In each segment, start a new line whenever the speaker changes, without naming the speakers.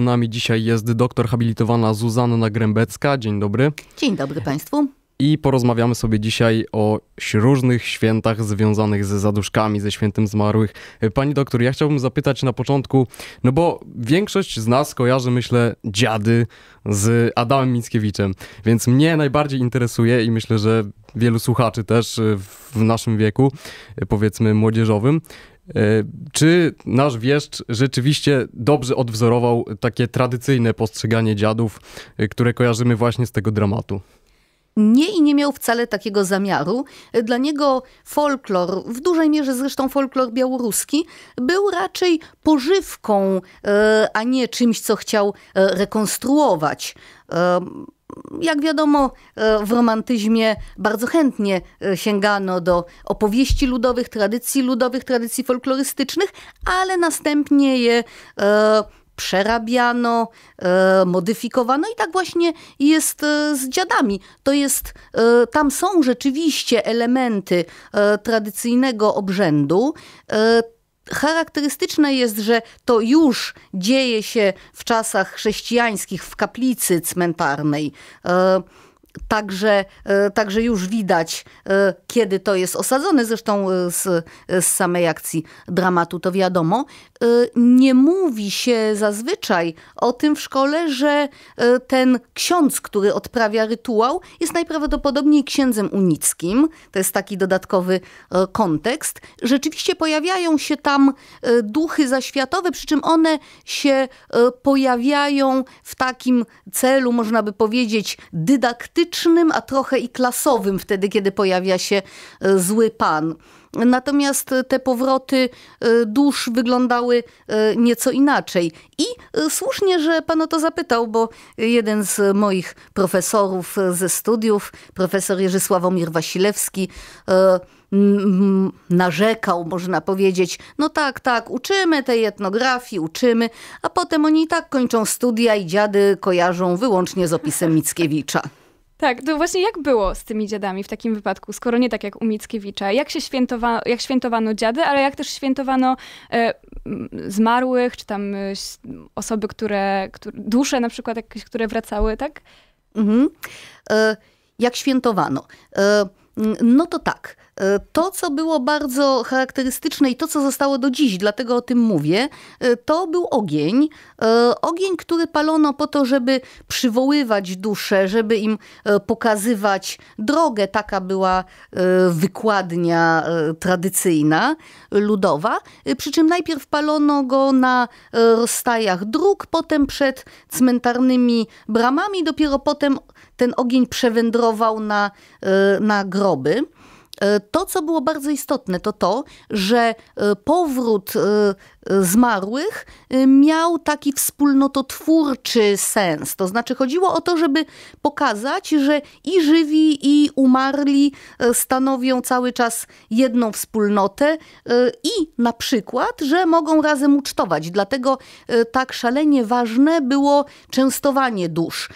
Z nami dzisiaj jest doktor habilitowana Zuzanna Grębecka. Dzień dobry. Dzień dobry Państwu. I porozmawiamy sobie dzisiaj o różnych świętach związanych ze zaduszkami, ze świętem zmarłych. Pani doktor, ja chciałbym zapytać na początku, no bo większość z nas kojarzy, myślę, dziady z Adamem Mickiewiczem, więc mnie najbardziej interesuje i myślę, że wielu słuchaczy też w naszym wieku, powiedzmy młodzieżowym, E, czy nasz wieszcz rzeczywiście dobrze odwzorował takie tradycyjne postrzeganie dziadów, e, które kojarzymy właśnie z tego dramatu? Nie i nie miał wcale takiego zamiaru. E, dla niego folklor, w dużej mierze zresztą folklor białoruski, był raczej pożywką, a nie czymś, co chciał rekonstruować jak wiadomo, e, w romantyzmie bardzo chętnie e, sięgano do opowieści ludowych, tradycji ludowych, tradycji folklorystycznych, ale następnie je e, przerabiano, modyfikowano i tak właśnie jest z dziadami. To jest, tam są rzeczywiście elementy tradycyjnego obrzędu, Charakterystyczne jest, że to już dzieje się w czasach chrześcijańskich w kaplicy cmentarnej. E, także, e, także już widać, e, kiedy to jest osadzone, zresztą z, z samej akcji dramatu to wiadomo. Y, nie mówi się zazwyczaj o tym w szkole, że y, ten ksiądz, który odprawia rytuał, jest najprawdopodobniej księdzem unickim. To jest taki dodatkowy y, kontekst. Rzeczywiście pojawiają się tam duchy zaświatowe, przy czym one się pojawiają w takim celu, można by powiedzieć, dydaktycznym, a trochę i klasowym, wtedy, kiedy pojawia się zły pan. Natomiast te powroty e, dusz wyglądały e, nieco inaczej. I e, słusznie, że pan o to zapytał, bo jeden z moich profesorów ze studiów, profesor Jerzy Sławomir Wasilewski, narzekał, można powiedzieć, no tak, tak, uczymy tej etnografii, uczymy, a potem oni i tak kończą studia i dziady kojarzą wyłącznie z opisem Mickiewicza.
Tak, to właśnie jak było z tymi dziadami w takim wypadku, skoro nie tak jak u Mickiewicza? Jak się świętowano, jak świętowano dziady, ale jak też świętowano e,
zmarłych,
czy tam e, osoby, które, które, dusze na przykład jakieś, które wracały, tak? Mhm. E, jak
świętowano? E, no to tak E, to, co było bardzo charakterystyczne i to, co zostało do dziś, dlatego o tym mówię, e, to był ogień. E, ogień, który palono po to, żeby przywoływać dusze, żeby im pokazywać drogę. Taka była wykładnia tradycyjna, ludowa. Przy czym najpierw palono go na rozstajach dróg, potem przed cmentarnymi bramami, dopiero potem ten ogień przewędrował na, na groby. E, to, co było bardzo istotne, to to, że e, powrót e, zmarłych miał taki wspólnototwórczy sens. To znaczy, chodziło o to, żeby pokazać, że i żywi, i umarli stanowią cały czas jedną wspólnotę i na przykład, że mogą razem ucztować. Dlatego tak szalenie ważne było częstowanie dusz.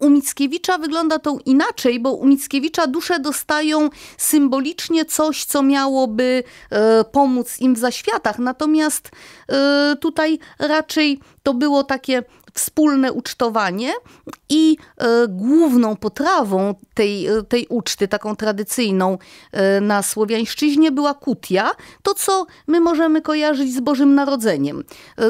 U Mickiewicza wygląda to inaczej, bo u Mickiewicza dusze dostają symbolicznie coś, co miałoby e, pomóc im w zaświatach. Natomiast e, tutaj raczej to było takie wspólne ucztowanie i e, główną potrawą tej, e, tej uczty, taką tradycyjną e, na Słowiańszczyźnie była kutia, to co my możemy kojarzyć z Bożym Narodzeniem.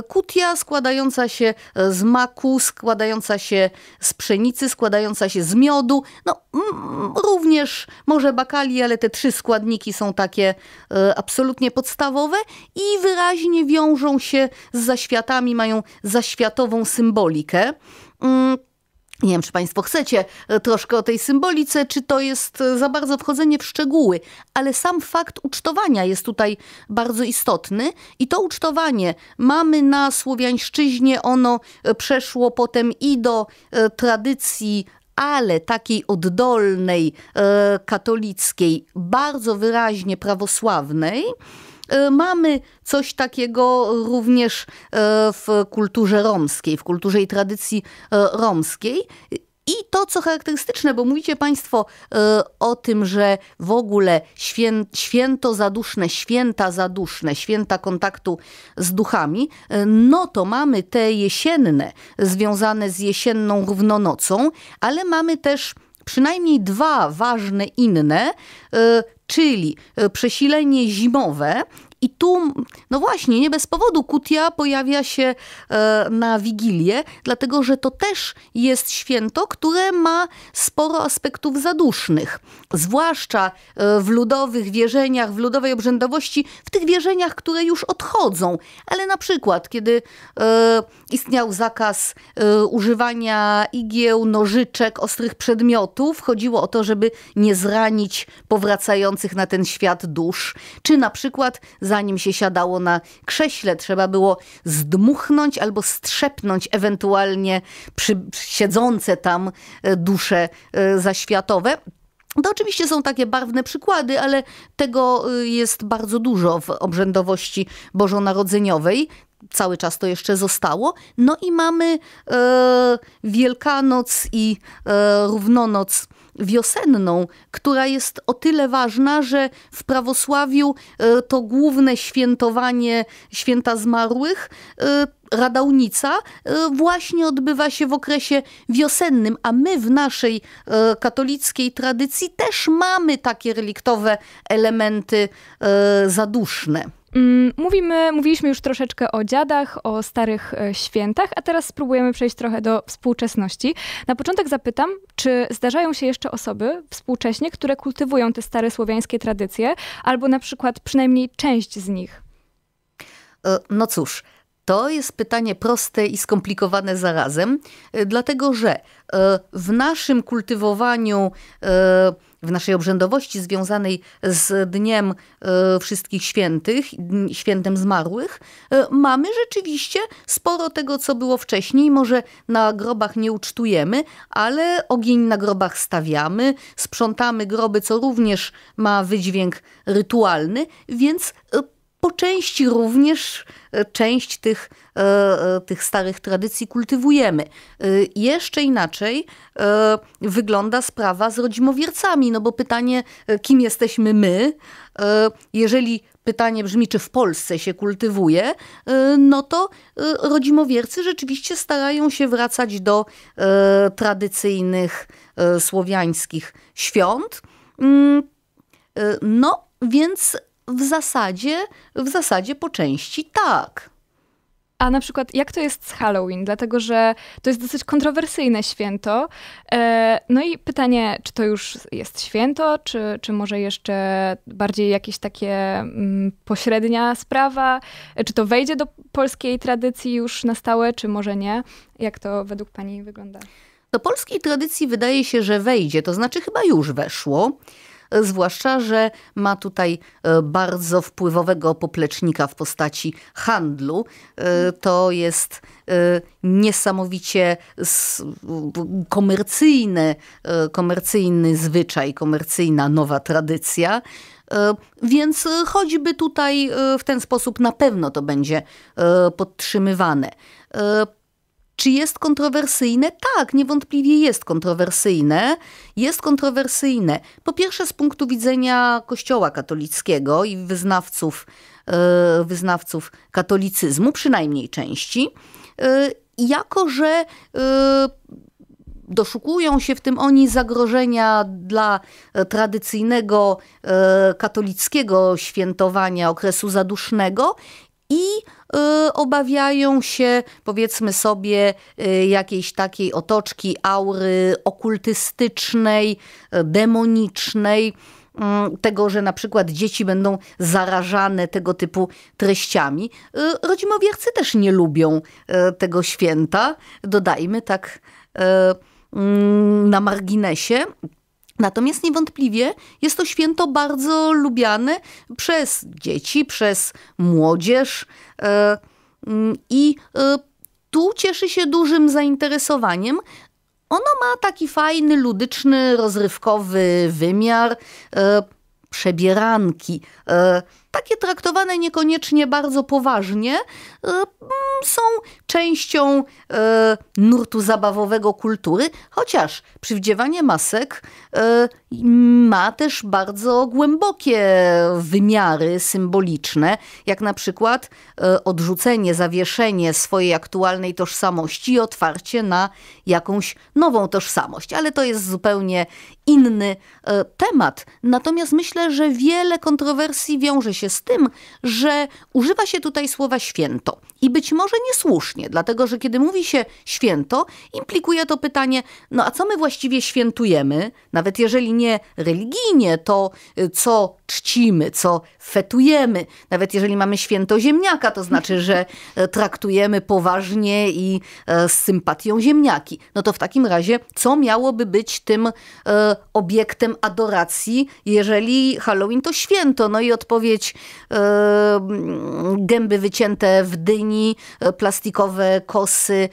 Kutia składająca się z maku, składająca się z pszenicy, składająca się z miodu, no również może bakali, ale te trzy składniki są takie e, absolutnie podstawowe i wyraźnie wiążą się z zaświatami, mają zaświatową symbolikę. Mm, nie wiem, czy Państwo chcecie e, troszkę o tej symbolice, czy to jest e, za bardzo wchodzenie w szczegóły, ale sam fakt ucztowania jest tutaj bardzo istotny i to ucztowanie mamy na Słowiańszczyźnie, ono przeszło potem i do tradycji ale takiej oddolnej, e, katolickiej, bardzo wyraźnie prawosławnej, e, Mamy coś takiego również e, w kulturze romskiej, w kulturze i tradycji romskiej. I to, co charakterystyczne, bo mówicie Państwo y, o tym, że w ogóle świę, święto zaduszne, święta zaduszne, święta kontaktu z duchami, y, no to mamy te jesienne, związane z jesienną równonocą, ale mamy też przynajmniej dwa ważne inne, y, czyli przesilenie zimowe i tu, no właśnie, nie bez powodu Kutia pojawia się e, na Wigilię, dlatego że to też jest święto, które ma sporo aspektów zadusznych. Zwłaszcza e, w ludowych wierzeniach, w ludowej obrzędowości, w tych wierzeniach, które już odchodzą. Ale na przykład, kiedy e, istniał zakaz używania igieł, nożyczek, ostrych przedmiotów, chodziło o to, żeby nie zranić powracających na ten świat dusz. Czy na przykład zanim się siadało na krześle. Trzeba było zdmuchnąć albo strzepnąć ewentualnie przy, siedzące tam e, dusze e, zaświatowe. To oczywiście są takie barwne przykłady, ale tego e, jest bardzo dużo w obrzędowości bożonarodzeniowej. Cały czas to jeszcze zostało. No i mamy e, Wielkanoc i e, Równonoc wiosenną, która jest o tyle ważna, że w prawosławiu e, to główne świętowanie święta zmarłych e, Radaunica e, właśnie odbywa się w okresie wiosennym, a my w naszej katolickiej
tradycji też mamy takie reliktowe elementy zaduszne. Mm, mówimy, mówiliśmy już troszeczkę o dziadach, o starych e, świętach, a teraz spróbujemy przejść trochę do współczesności. Na początek zapytam, czy zdarzają się jeszcze osoby współcześnie, które kultywują te stare słowiańskie tradycje, albo na przykład przynajmniej część z nich?
E, no cóż, to jest pytanie proste i skomplikowane zarazem, y, dlatego że y, w naszym kultywowaniu, y, w naszej obrzędowości związanej z Dniem Wszystkich Świętych, Świętem Zmarłych, mamy rzeczywiście sporo tego, co było wcześniej. Może na grobach nie ucztujemy, ale ogień na grobach stawiamy, sprzątamy groby, co również ma wydźwięk rytualny, więc po części również e, część tych, e, e, tych starych tradycji kultywujemy. Jeszcze inaczej wygląda sprawa z rodzimowiercami, no bo pytanie, kim jesteśmy my, jeżeli pytanie brzmi, czy w Polsce się kultywuje, no to rodzimowiercy rzeczywiście starają się wracać do tradycyjnych słowiańskich świąt. Mm, no, więc w zasadzie, w zasadzie po części
tak. A na przykład jak to jest z Halloween? Dlatego, że to jest dosyć kontrowersyjne święto. E, no i pytanie, czy to już jest święto, czy, czy może jeszcze bardziej jakieś takie mm, pośrednia sprawa? E, czy to wejdzie do polskiej tradycji już na stałe, czy może nie? Jak to według pani wygląda?
Do polskiej tradycji wydaje się, że wejdzie, to znaczy chyba już weszło zwłaszcza, że ma tutaj e, bardzo wpływowego poplecznika w postaci handlu. E, to jest e, niesamowicie komercyjny, komercyjny zwyczaj, komercyjna nowa tradycja. Więc choćby tutaj w ten sposób na pewno to będzie podtrzymywane. Czy jest kontrowersyjne? Tak, niewątpliwie jest kontrowersyjne. Jest kontrowersyjne. Po pierwsze z punktu widzenia Kościoła katolickiego i wyznawców, e, wyznawców katolicyzmu, przynajmniej części, e, jako że e, doszukują się w tym oni zagrożenia dla tradycyjnego katolickiego świętowania okresu zadusznego i y, obawiają się, powiedzmy sobie, y, jakiejś takiej otoczki aury okultystycznej, y, demonicznej mm, tego, że na przykład dzieci będą zarażane tego typu treściami. Y, rodzimowiercy też nie lubią y, tego święta, dodajmy tak y, mm, na marginesie. Natomiast niewątpliwie jest to święto bardzo lubiane przez dzieci, przez młodzież e, mm, i e, tu cieszy się dużym zainteresowaniem. Ono ma taki fajny, ludyczny, rozrywkowy wymiar e, przebieranki takie traktowane niekoniecznie bardzo poważnie, e, mm, są częścią e, nurtu zabawowego kultury, chociaż przywdziewanie masek e, ma też bardzo głębokie wymiary symboliczne, jak na przykład odrzucenie, zawieszenie swojej aktualnej tożsamości i otwarcie na jakąś nową tożsamość. Ale to jest zupełnie inny temat. Natomiast myślę, że wiele kontrowersji wiąże się się z tym, że używa się tutaj słowa święto. I być może niesłusznie, dlatego że kiedy mówi się święto, implikuje to pytanie, no a co my właściwie świętujemy? Nawet jeżeli nie religijnie, to y, co czcimy, co fetujemy. Nawet jeżeli mamy święto ziemniaka, to znaczy, że e, traktujemy poważnie i e, z sympatią ziemniaki. No to w takim razie, co miałoby być tym e, obiektem adoracji, jeżeli Halloween to święto? No i odpowiedź gęby wycięte w dyni, plastikowe kosy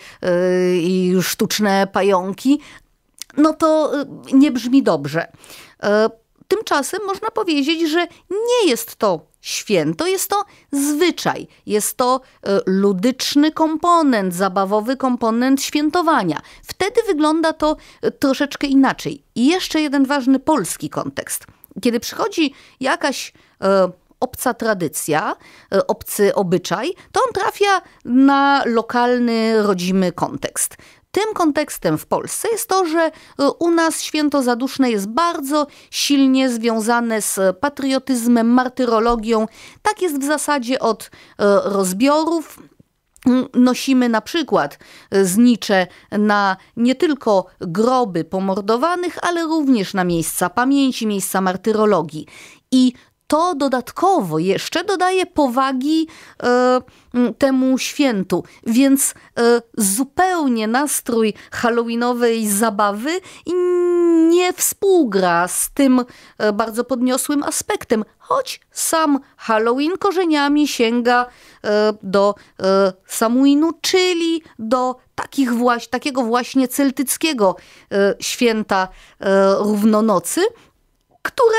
i sztuczne pająki, no to nie brzmi dobrze. Tymczasem można powiedzieć, że nie jest to święto, jest to zwyczaj, jest to e, ludyczny komponent, zabawowy komponent świętowania. Wtedy wygląda to e, troszeczkę inaczej. I jeszcze jeden ważny polski kontekst. Kiedy przychodzi jakaś e, obca tradycja, obcy obyczaj, to on trafia na lokalny, rodzimy kontekst. Tym kontekstem w Polsce jest to, że y, u nas święto zaduszne jest bardzo silnie związane z patriotyzmem, martyrologią. Tak jest w zasadzie od y, rozbiorów, Nosimy na przykład y, znicze na nie tylko groby pomordowanych, ale również na miejsca pamięci, miejsca martyrologii. I to dodatkowo jeszcze dodaje powagi e, temu świętu. Więc e, zupełnie nastrój halloweenowej zabawy nie współgra z tym e, bardzo podniosłym aspektem, choć sam Halloween korzeniami sięga do Samuinu, czyli do takich właśnie, takiego właśnie celtyckiego święta równonocy które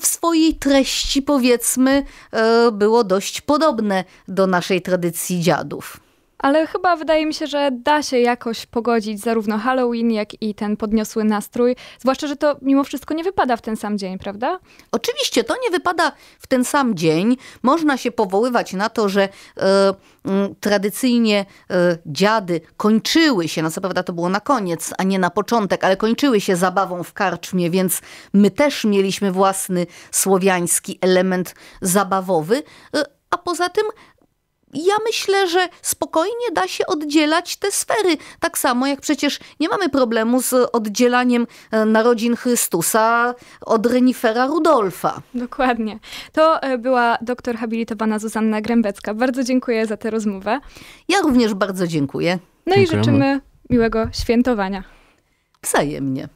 w swojej treści, powiedzmy, e, było dość podobne do naszej tradycji dziadów.
Ale chyba wydaje mi się, że da się jakoś pogodzić zarówno Halloween, jak i ten podniosły nastrój. Zwłaszcza, że to mimo wszystko nie wypada w ten sam dzień, prawda? Oczywiście, to nie wypada w ten sam dzień. Można się powoływać
na to, że y, y, tradycyjnie y, dziady kończyły się, no co prawda to było na koniec, a nie na początek, ale kończyły się zabawą w karczmie, więc my też mieliśmy własny słowiański element zabawowy. E, a poza tym ja myślę, że spokojnie da się oddzielać te sfery. Tak samo jak przecież nie mamy problemu z oddzielaniem e, narodzin Chrystusa
od Renifera Rudolfa. Dokładnie. To e, była doktor habilitowana Zuzanna Grębecka. Bardzo dziękuję za tę rozmowę. Ja również bardzo dziękuję. No Dziękujemy. i życzymy miłego świętowania. Wzajemnie.